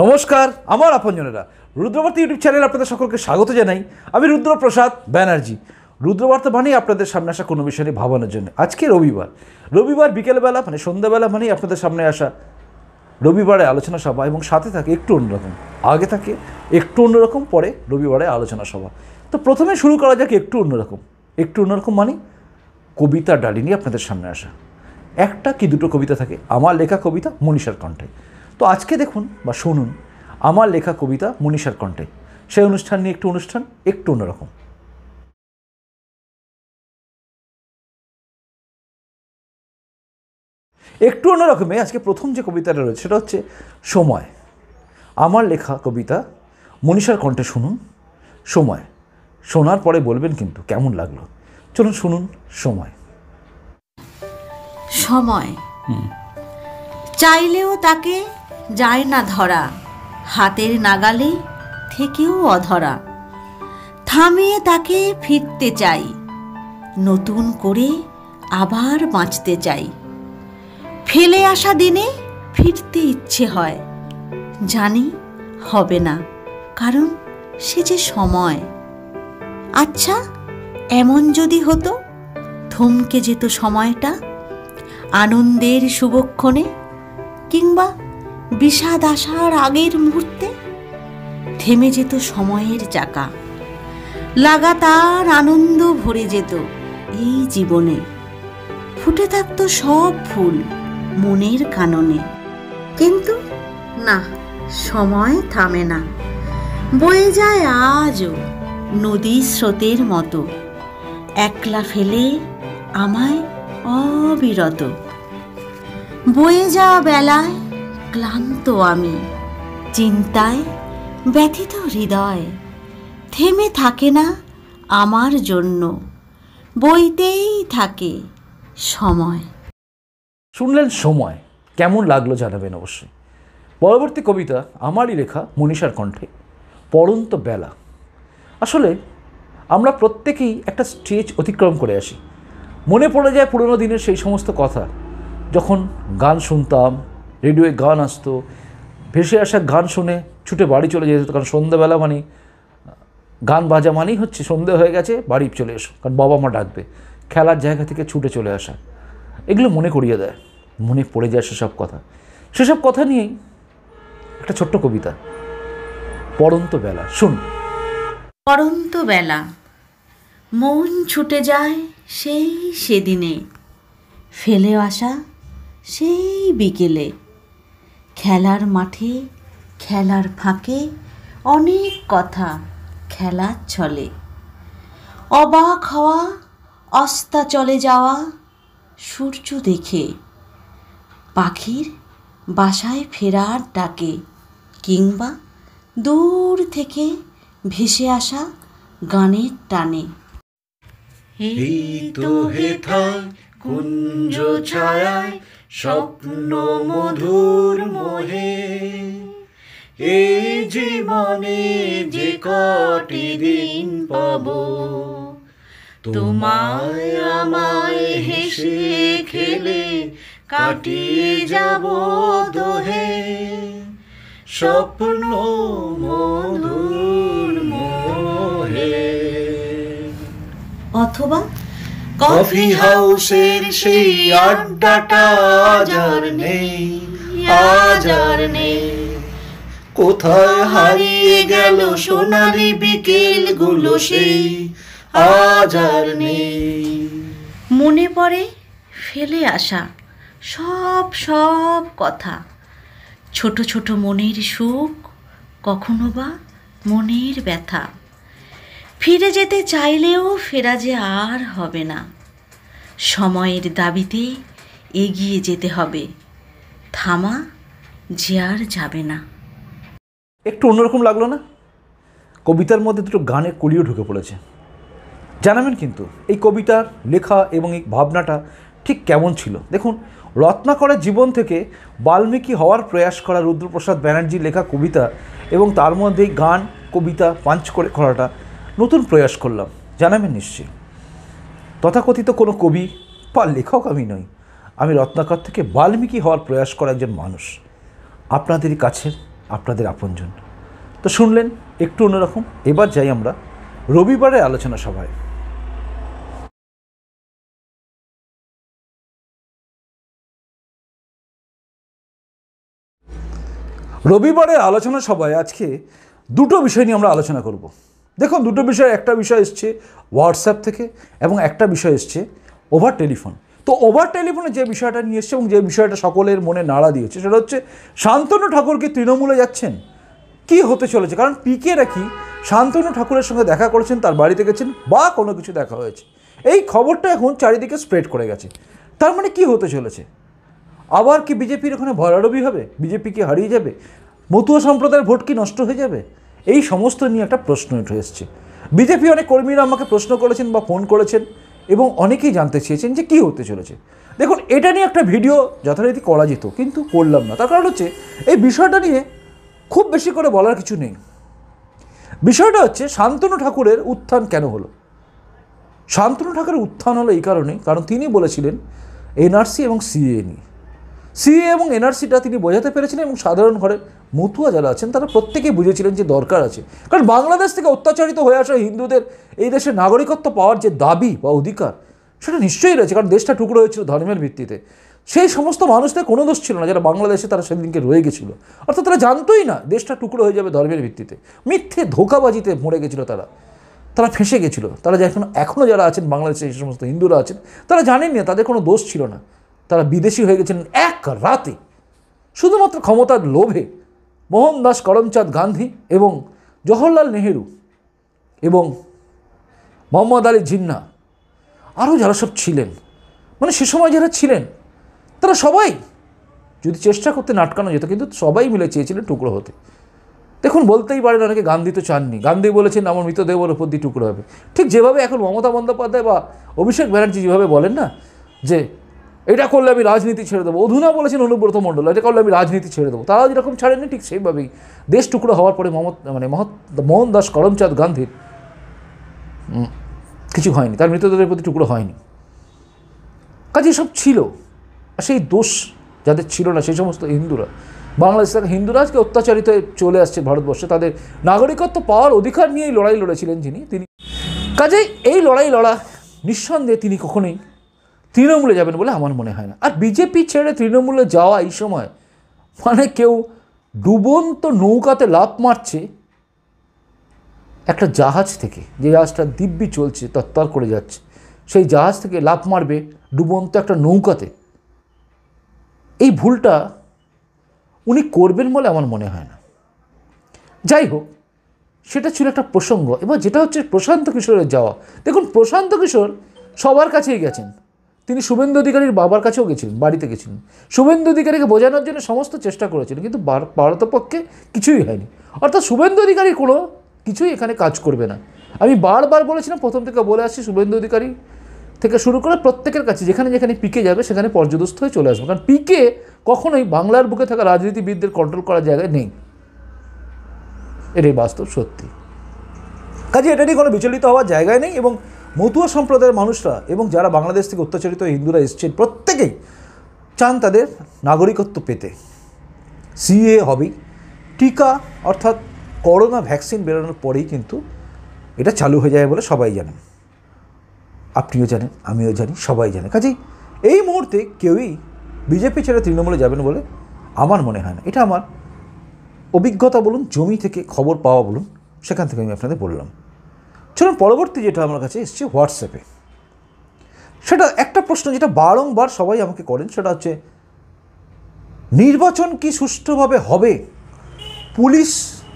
নমস্কার আমার আপনজনেরা Rudrabarta YouTube channel আপনাদের সকলকে স্বাগত জানাই আমি রুদ্রপ্রসাদ ব্যানার্জি রুদ্রবার্তা মানেই আপনাদের সামনে আসা কোনো বিষয় নিয়ে ভাবানোর জন্য আজকে রবিবার রবিবার বিকেলবেলা মানে সন্ধ্যাবেলা মানেই আপনাদের সামনে আসা রবিবারে আলোচনা সভা এবং সাথে থাকে একটু অন্যরকম আগে থাকে একটু অন্যরকম পরে রবিবারে আলোচনা সভা তো প্রথমে শুরু করা যাক একটু অন্যরকম একটু অন্যরকম মানে কবিতা ডালিনি আপনাদের সামনে আসা একটা কি দুটো কবিতা থাকে আমার লেখা কবিতা মনীষার কণ্ঠে তো আজকে দেখুন বা শুনুন আমার লেখা কবিতা মনীষার কণ্ঠে সেই অনুষ্ঠান নিয়ে একটু অনুষ্ঠান একটু অন্যরকম একটু অন্যরকমে আজকে প্রথম যে কবিতাটা রয়েছে সেটা হচ্ছে সময় আমার লেখা কবিতা মনীষার কণ্ঠে শুনুন সময় শোনার পরে বলবেন কিন্তু কেমন লাগলো চলুন শুনুন সময় সময় চাইলেও তাকে যায় না ধরা হাতের নাগালে থেকেও অধরা থামিয়ে তাকে ফিরতে চাই নতুন করে আবার বাঁচতে চাই ফেলে আসা দিনে ফিরতে ইচ্ছে হয় জানি হবে না কারণ সে যে সময় আচ্ছা এমন যদি হতো থমকে যেত সময়টা আনন্দের শুভক্ষণে কিংবা বিষাদ আসার আগের মুহূর্তে থেমে যেত সময়ের চাকা লাগাতার আনন্দ ভরে যেত এই জীবনে ফুটে থাকত সব ফুল মনের কাননে কিন্তু না সময় থামে না বয়ে যায় আজও নদীর স্রোতের মতো একলা ফেলে আমায় অবিরত বয়ে যা বেলায় ক্লান্ত আমি চিন্তায় ব্যথিত হৃদয় থেমে থাকে না আমার জন্য বইতেই থাকে সময় শুনলেন সময় কেমন লাগলো জানাবেন অবশ্যই পরবর্তী কবিতা আমারই লেখা মনীষার কণ্ঠে পড়ন্ত বেলা আসলে আমরা প্রত্যেকেই একটা স্টেজ অতিক্রম করে আসি মনে পড়ে যায় পুরোনো দিনের সেই সমস্ত কথা যখন গান শুনতাম রেডিওয়ে গান আসতো ভেসে আসা গান শুনে ছুটে বাড়ি চলে যেত কারণ সন্ধ্যাবেলা মানে গান বাজা মানেই হচ্ছে সন্ধে হয়ে গেছে বাড়ি চলে এসো কারণ বাবা মা ডাকবে খেলার জায়গা থেকে ছুটে চলে আসা এগুলো মনে করিয়ে দেয় মনে পড়ে যায় সেসব কথা সেসব কথা নিয়েই একটা ছোট্ট কবিতা পরন্ত বেলা শুন পরন্ত বেলা মন ছুটে যায় সেই সেদিনে ফেলে আসা সেই বিকেলে খেলার মাঠে খেলার ফাঁকে অনেক কথা খেলা চলে অবাক হওয়া অস্তা চলে যাওয়া সূর্য দেখে পাখির বাসায় ফেরার ডাকে কিংবা দূর থেকে ভেসে আসা গানের টানে কুঞ্জ ছায়ায় স্বপ্ন মধুর মোহে এই জীবনে যে কটি দিন পাব তোমায় আমায় হেসে খেলে কাটিয়ে যাব দোহে স্বপ্ন মধুর মোহে অথবা কফি হাউসের সেই আড্ডাটা আর নেই আর নেই কোথায় হারিয়ে গেল সোনালি বিকেল গুলো সেই আর নেই মনে পড়ে ফেলে আসা সব সব কথা ছোট ছোট মনের সুখ কখনো বা মনের ব্যথা ফিরে যেতে চাইলেও ফেরা যে আর হবে না সময়ের দাবিতে এগিয়ে যেতে হবে থামা যে আর যাবে না একটু অন্যরকম লাগলো না কবিতার মধ্যে দুটো গানে কলিও ঢুকে পড়েছে জানাবেন কিন্তু এই কবিতার লেখা এবং এই ভাবনাটা ঠিক কেমন ছিল দেখুন রত্নাকরের জীবন থেকে বাল্মীকি হওয়ার প্রয়াস করা রুদ্রপ্রসাদ ব্যানার্জির লেখা কবিতা এবং তার মধ্যে গান কবিতা পাঞ্চ করে করাটা নতুন প্রয়াস করলাম জানাবেন নিশ্চয়ই তথাকথিত কোনো কবি বা লেখক আমি নই আমি রত্নাকর থেকে বাল্মীকি হওয়ার প্রয়াস করা একজন মানুষ আপনাদেরই কাছের আপনাদের আপনজন তো শুনলেন একটু অন্যরকম এবার যাই আমরা রবিবারের আলোচনা সভায় রবিবারে আলোচনা সভায় আজকে দুটো বিষয় নিয়ে আমরা আলোচনা করবো দেখুন দুটো বিষয় একটা বিষয় এসছে হোয়াটসঅ্যাপ থেকে এবং একটা বিষয় এসছে ওভার টেলিফোন তো ওভার টেলিফোনে যে বিষয়টা নিয়ে এসছে এবং যে বিষয়টা সকলের মনে নাড়া দিয়েছে সেটা হচ্ছে শান্তনু ঠাকুর কি তৃণমূলে যাচ্ছেন কি হতে চলেছে কারণ পিকে রাখি শান্তনু ঠাকুরের সঙ্গে দেখা করেছেন তার বাড়িতে গেছেন বা কোনো কিছু দেখা হয়েছে এই খবরটা এখন চারিদিকে স্প্রেড করে গেছে তার মানে কি হতে চলেছে আবার কি বিজেপির ওখানে ভরাডবি হবে বিজেপি কি হারিয়ে যাবে মতুয়া সম্প্রদায়ের ভোট কি নষ্ট হয়ে যাবে এই সমস্ত নিয়ে একটা প্রশ্ন উঠে এসছে বিজেপি অনেক কর্মীরা আমাকে প্রশ্ন করেছেন বা ফোন করেছেন এবং অনেকেই জানতে চেয়েছেন যে কী হতে চলেছে দেখুন এটা নিয়ে একটা ভিডিও যথারীতি করা যেত কিন্তু করলাম না তার কারণ হচ্ছে এই বিষয়টা নিয়ে খুব বেশি করে বলার কিছু নেই বিষয়টা হচ্ছে শান্তনু ঠাকুরের উত্থান কেন হলো শান্তনু ঠাকুরের উত্থান হলো এই কারণে কারণ তিনি বলেছিলেন এনআরসি এবং সিএ নিয়ে সিএ এবং এনআরসিটা তিনি বোঝাতে পেরেছিলেন এবং সাধারণ ঘরের মতুয়া যারা আছেন তারা প্রত্যেকেই বুঝেছিলেন যে দরকার আছে কারণ বাংলাদেশ থেকে অত্যাচারিত হয়ে আসা হিন্দুদের এই দেশে নাগরিকত্ব পাওয়ার যে দাবি বা অধিকার সেটা নিশ্চয়ই রয়েছে কারণ দেশটা টুকরো হয়েছিল ধর্মের ভিত্তিতে সেই সমস্ত মানুষদের কোনো দোষ ছিল না যারা বাংলাদেশে তারা সেদিনকে রয়ে গেছিল অর্থাৎ তারা জানতোই না দেশটা টুকরো হয়ে যাবে ধর্মের ভিত্তিতে মিথ্যে ধোকাবাজিতে মরে গেছিলো তারা তারা ফেঁসে গেছিলো তারা এখন এখনও যারা আছেন বাংলাদেশে এই সমস্ত হিন্দুরা আছেন তারা জানেন না তাদের কোনো দোষ ছিল না তারা বিদেশি হয়ে গেছেন এক রাতে শুধুমাত্র ক্ষমতার লোভে মোহনদাস করমচাঁদ গান্ধী এবং জওহরলাল নেহেরু এবং মোহাম্মদ আলী জিন্না আরও যারা সব ছিলেন মানে সে সময় যারা ছিলেন তারা সবাই যদি চেষ্টা করতে নাটকানো যেত কিন্তু সবাই মিলে চেয়েছিলেন টুকরো হতে দেখুন বলতেই পারেন অনেকে গান্ধী তো চাননি গান্ধী বলেছেন আমার মৃতদেহর ওপর দিয়ে টুকরো হবে ঠিক যেভাবে এখন মমতা বন্দ্যোপাধ্যায় বা অভিষেক ব্যানার্জি যেভাবে বলেন না যে এটা করলে আমি রাজনীতি ছেড়ে দেবো অধুনা বলেছেন অনুব্রত মণ্ডল এটা করলে আমি রাজনীতি ছেড়ে দেবো তারা যেরকম ছাড়েনি ঠিক সেইভাবেই দেশ টুকরো হওয়ার পরে মমত মানে মহৎ মোহন দাস করমচাঁদ গান্ধীর কিছু হয়নি তার মৃতদেহের প্রতি টুকরো হয়নি কাজে সব ছিল সেই দোষ যাদের ছিল না সেই সমস্ত হিন্দুরা বাংলাদেশ থেকে হিন্দুরা আজকে অত্যাচারিত চলে আসছে ভারতবর্ষে তাদের নাগরিকত্ব পাওয়ার অধিকার নিয়েই লড়াই লড়েছিলেন যিনি তিনি কাজেই এই লড়াই লড়া নিঃসন্দেহে তিনি কখনোই তৃণমূলে যাবেন বলে আমার মনে হয় না আর বিজেপি ছেড়ে তৃণমূলে যাওয়া এই সময় মানে কেউ ডুবন্ত নৌকাতে লাভ মারছে একটা জাহাজ থেকে যে জাহাজটা দিব্যি চলছে তত্তর করে যাচ্ছে সেই জাহাজ থেকে লাভ মারবে ডুবন্ত একটা নৌকাতে এই ভুলটা উনি করবেন বলে আমার মনে হয় না যাই হোক সেটা ছিল একটা প্রসঙ্গ এবার যেটা হচ্ছে প্রশান্ত কিশোরের যাওয়া দেখুন প্রশান্ত কিশোর সবার কাছেই গেছেন তিনি শুভেন্দু অধিকারীর বাবার কাছেও গেছিলেন বাড়িতে গেছিলেন শুভেন্দু অধিকারীকে বোঝানোর জন্য সমস্ত চেষ্টা করেছিলেন কিন্তু ভারতপক্ষে কিছুই হয়নি অর্থাৎ শুভেন্দু অধিকারী কোনো কিছুই এখানে কাজ করবে না আমি বারবার বলেছিলাম প্রথম থেকে বলে আসছি শুভেন্দু অধিকারী থেকে শুরু করে প্রত্যেকের কাছে যেখানে যেখানে পিকে যাবে সেখানে পর্যদস্ত হয়ে চলে আসবে কারণ পিকে কখনোই বাংলার বুকে থাকা রাজনীতিবিদদের কন্ট্রোল করার জায়গায় নেই এটাই বাস্তব সত্যি কাজে এটা নিয়ে কোনো বিচলিত হওয়ার জায়গায় নেই এবং মতুয়া সম্প্রদায়ের মানুষরা এবং যারা বাংলাদেশ থেকে অত্যাচারিত হিন্দুরা এসছেন প্রত্যেকেই চান তাদের নাগরিকত্ব পেতে সিএ হবেই টিকা অর্থাৎ করোনা ভ্যাকসিন বেরোনোর পরেই কিন্তু এটা চালু হয়ে যায় বলে সবাই জানেন আপনিও জানেন আমিও জানি সবাই জানে কাজেই এই মুহূর্তে কেউই বিজেপি ছেড়ে তৃণমূলে যাবেন বলে আমার মনে হয় না এটা আমার অভিজ্ঞতা বলুন জমি থেকে খবর পাওয়া বলুন সেখান থেকে আমি আপনাদের বললাম চলুন পরবর্তী যেটা আমার কাছে এসছে হোয়াটসঅ্যাপে সেটা একটা প্রশ্ন যেটা বারংবার সবাই আমাকে করেন সেটা হচ্ছে নির্বাচন কি সুষ্ঠুভাবে হবে পুলিশ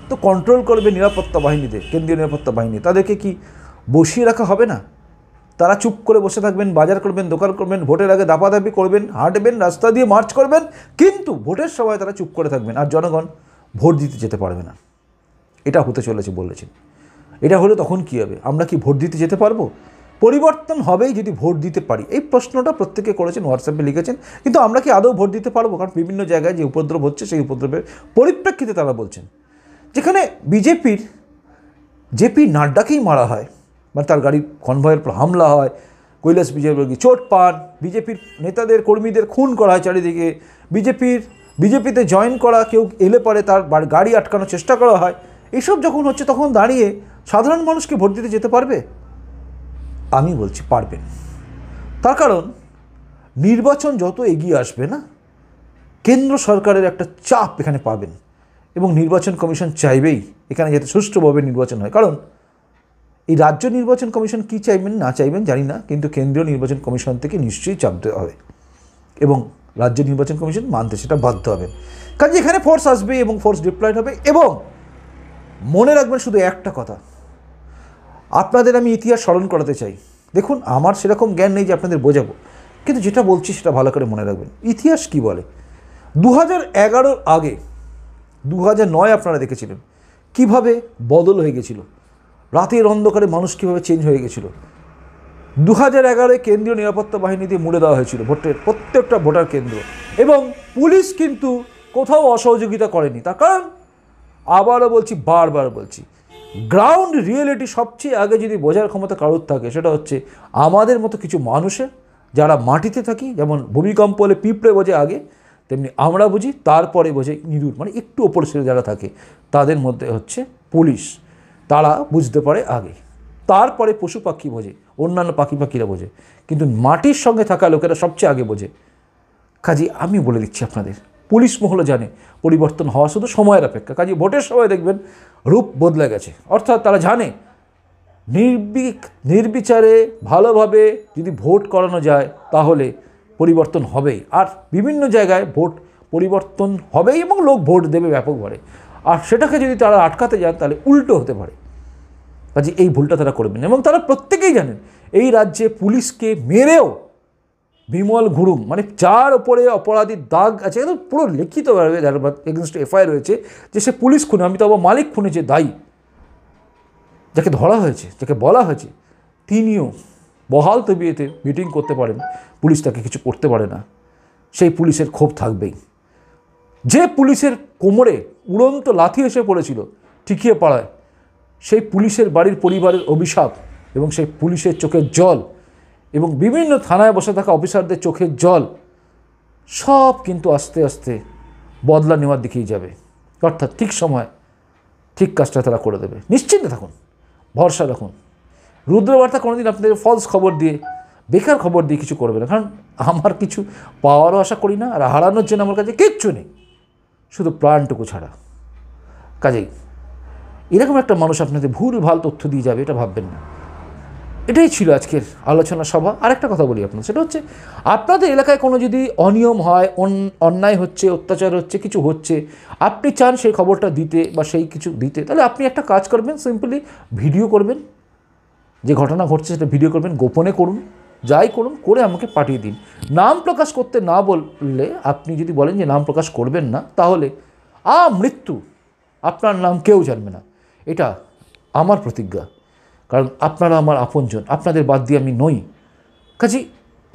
তো কন্ট্রোল করবে নিরাপত্তা বাহিনীদের কেন্দ্রীয় নিরাপত্তা বাহিনী তাদেরকে কি বসিয়ে রাখা হবে না তারা চুপ করে বসে থাকবেন বাজার করবেন দোকান করবেন ভোটের আগে দাপাদাপি করবেন হাঁটবেন রাস্তা দিয়ে মার্চ করবেন কিন্তু ভোটের সময় তারা চুপ করে থাকবেন আর জনগণ ভোট দিতে যেতে পারবে না এটা হতে চলেছে বলেছেন এটা হলে তখন কী হবে আমরা কি ভোট দিতে যেতে পারবো পরিবর্তন হবেই যদি ভোট দিতে পারি এই প্রশ্নটা প্রত্যেকে করেছেন হোয়াটসঅ্যাপে লিখেছেন কিন্তু আমরা কি আদৌ ভোট দিতে পারবো কারণ বিভিন্ন জায়গায় যে উপদ্রব হচ্ছে সেই উপদ্রবের পরিপ্রেক্ষিতে তারা বলছেন যেখানে বিজেপির জেপি নাড্ডাকেই মারা হয় মানে তার গাড়ির কনভয়ের উপর হামলা হয় কৈলাস বর্গী চোট পান বিজেপির নেতাদের কর্মীদের খুন করা হয় চারিদিকে বিজেপির বিজেপিতে জয়েন করা কেউ এলে পরে তার গাড়ি আটকানোর চেষ্টা করা হয় এসব যখন হচ্ছে তখন দাঁড়িয়ে সাধারণ মানুষকে ভোট দিতে যেতে পারবে আমি বলছি পারবেন তার কারণ নির্বাচন যত এগিয়ে আসবে না কেন্দ্র সরকারের একটা চাপ এখানে পাবেন এবং নির্বাচন কমিশন চাইবেই এখানে যাতে সুষ্ঠুভাবে নির্বাচন হয় কারণ এই রাজ্য নির্বাচন কমিশন কি চাইবেন না চাইবেন জানি না কিন্তু কেন্দ্রীয় নির্বাচন কমিশন থেকে নিশ্চয়ই চাপ দেওয়া হবে এবং রাজ্য নির্বাচন কমিশন মানতে সেটা বাধ্য হবে কাজে এখানে ফোর্স আসবে এবং ফোর্স ডিপ্লয়েড হবে এবং মনে রাখবেন শুধু একটা কথা আপনাদের আমি ইতিহাস স্মরণ করাতে চাই দেখুন আমার সেরকম জ্ঞান নেই যে আপনাদের বোঝাবো কিন্তু যেটা বলছি সেটা ভালো করে মনে রাখবেন ইতিহাস কি বলে দু হাজার আগে দু নয় আপনারা দেখেছিলেন কিভাবে বদল হয়ে গেছিল রাতের অন্ধকারে মানুষ কীভাবে চেঞ্জ হয়ে গেছিলো দু হাজার এগারোয় কেন্দ্রীয় নিরাপত্তা বাহিনী দিয়ে মুড়ে দেওয়া হয়েছিল ভোটের প্রত্যেকটা ভোটার কেন্দ্র এবং পুলিশ কিন্তু কোথাও অসহযোগিতা করেনি তার কারণ আবারও বলছি বারবার বলছি গ্রাউন্ড রিয়েলিটি সবচেয়ে আগে যদি বোঝার ক্ষমতা কারোর থাকে সেটা হচ্ছে আমাদের মতো কিছু মানুষের যারা মাটিতে থাকি যেমন ভূমিকম্প হলে পিঁপড়ে বোঝে আগে তেমনি আমরা বুঝি তারপরে বোঝে ইঁদুর মানে একটু ওপর সেরে যারা থাকে তাদের মধ্যে হচ্ছে পুলিশ তারা বুঝতে পারে আগে তারপরে পশু পাখি বোঝে অন্যান্য পাখি পাখিরা বোঝে কিন্তু মাটির সঙ্গে থাকা লোকেরা সবচেয়ে আগে বোঝে কাজে আমি বলে দিচ্ছি আপনাদের পুলিশ মহলে জানে পরিবর্তন হওয়া শুধু সময়ের অপেক্ষা কাজে ভোটের সময় দেখবেন রূপ বদলে গেছে অর্থাৎ তারা জানে নির্বিক নির্বিচারে ভালোভাবে যদি ভোট করানো যায় তাহলে পরিবর্তন হবেই আর বিভিন্ন জায়গায় ভোট পরিবর্তন হবেই এবং লোক ভোট দেবে ব্যাপকভাবে আর সেটাকে যদি তারা আটকাতে যান তাহলে উল্টো হতে পারে কাজে এই ভুলটা তারা করবেন এবং তারা প্রত্যেকেই জানেন এই রাজ্যে পুলিশকে মেরেও বিমল ঘুরুম মানে চার ওপরে অপরাধীর দাগ আছে একদম পুরো লিখিত এগেনস্ট এফআইআর রয়েছে যে সে পুলিশ খুনে আমি তো আবার মালিক খুনে যে দায়ী যাকে ধরা হয়েছে যাকে বলা হয়েছে তিনিও বহাল তবিয়েতে মিটিং করতে পারেন পুলিশ তাকে কিছু করতে পারে না সেই পুলিশের ক্ষোভ থাকবেই যে পুলিশের কোমরে উড়ন্ত লাথি এসে পড়েছিল টিকিয়ে পাড়ায় সেই পুলিশের বাড়ির পরিবারের অভিশাপ এবং সেই পুলিশের চোখের জল এবং বিভিন্ন থানায় বসে থাকা অফিসারদের চোখের জল সব কিন্তু আস্তে আস্তে বদলা নেওয়ার দিকেই যাবে অর্থাৎ ঠিক সময় ঠিক কাজটা তারা করে দেবে নিশ্চিন্তে থাকুন ভরসা রাখুন রুদ্রবার্তা কোনোদিন আপনাদের ফলস খবর দিয়ে বেকার খবর দিয়ে কিছু করবে না কারণ আমার কিছু পাওয়ারও আশা করি না আর হারানোর জন্য আমার কাছে কিচ্ছু নেই শুধু প্রাণটুকু ছাড়া কাজেই এরকম একটা মানুষ আপনাদের ভুল ভাল তথ্য দিয়ে যাবে এটা ভাববেন না এটাই ছিল আজকের আলোচনা সভা আর একটা কথা বলি আপনার সেটা হচ্ছে আপনাদের এলাকায় কোনো যদি অনিয়ম হয় অন্যায় হচ্ছে অত্যাচার হচ্ছে কিছু হচ্ছে আপনি চান সেই খবরটা দিতে বা সেই কিছু দিতে তাহলে আপনি একটা কাজ করবেন সিম্পলি ভিডিও করবেন যে ঘটনা ঘটছে সেটা ভিডিও করবেন গোপনে করুন যাই করুন করে আমাকে পাঠিয়ে দিন নাম প্রকাশ করতে না বললে আপনি যদি বলেন যে নাম প্রকাশ করবেন না তাহলে আ মৃত্যু আপনার নাম কেউ জানবে না এটা আমার প্রতিজ্ঞা কারণ আপনারা আমার আপনজন আপনাদের বাদ দিয়ে আমি নই কাজে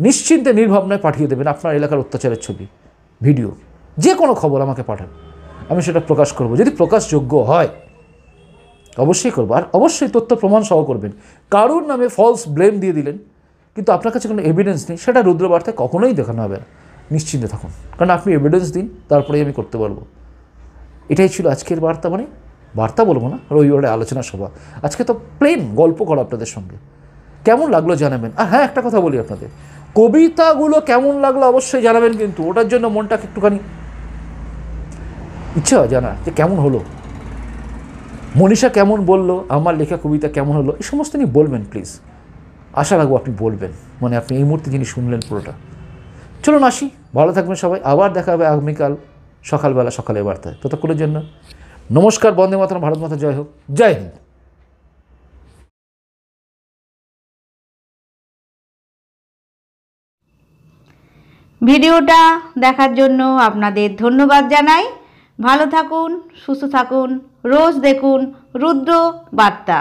নিশ্চিন্তে নির্ভাবনায় পাঠিয়ে দেবেন আপনার এলাকার অত্যাচারের ছবি ভিডিও যে কোনো খবর আমাকে পাঠান আমি সেটা প্রকাশ করব যদি প্রকাশযোগ্য হয় অবশ্যই করবো আর অবশ্যই তথ্য প্রমাণ সহ করবেন কারোর নামে ফলস ব্লেম দিয়ে দিলেন কিন্তু আপনার কাছে কোনো এভিডেন্স নেই সেটা রুদ্রবার্তায় কখনোই দেখানো হবে না নিশ্চিন্তে থাকুন কারণ আপনি এভিডেন্স দিন তারপরেই আমি করতে পারবো এটাই ছিল আজকের বার্তা মানে বার্তা বলবো না রবিবারে আলোচনা সভা আজকে তো প্লেন গল্প করো আপনাদের সঙ্গে কেমন লাগলো জানাবেন আর হ্যাঁ একটা কথা বলি আপনাদের কবিতাগুলো কেমন লাগলো অবশ্যই জানাবেন কিন্তু ওটার জন্য মনটাকে একটুখানি ইচ্ছা জানা যে কেমন হলো মনীষা কেমন বললো আমার লেখা কবিতা কেমন হলো এই সমস্ত নিয়ে বলবেন প্লিজ আশা রাখবো আপনি বলবেন মানে আপনি এই মুহূর্তে যিনি শুনলেন পুরোটা চলুন আসি ভালো থাকবেন সবাই আবার দেখা হবে আগামীকাল সকালবেলা সকালে বার্তায় ততক্ষণের জন্য নমস্কার বন্দে মাতরম ভারত মাতা জয় হোক জয় হিন্দ ভিডিওটা দেখার জন্য আপনাদের ধন্যবাদ জানাই ভালো থাকুন সুস্থ থাকুন রোজ দেখুন রুদ্র বার্তা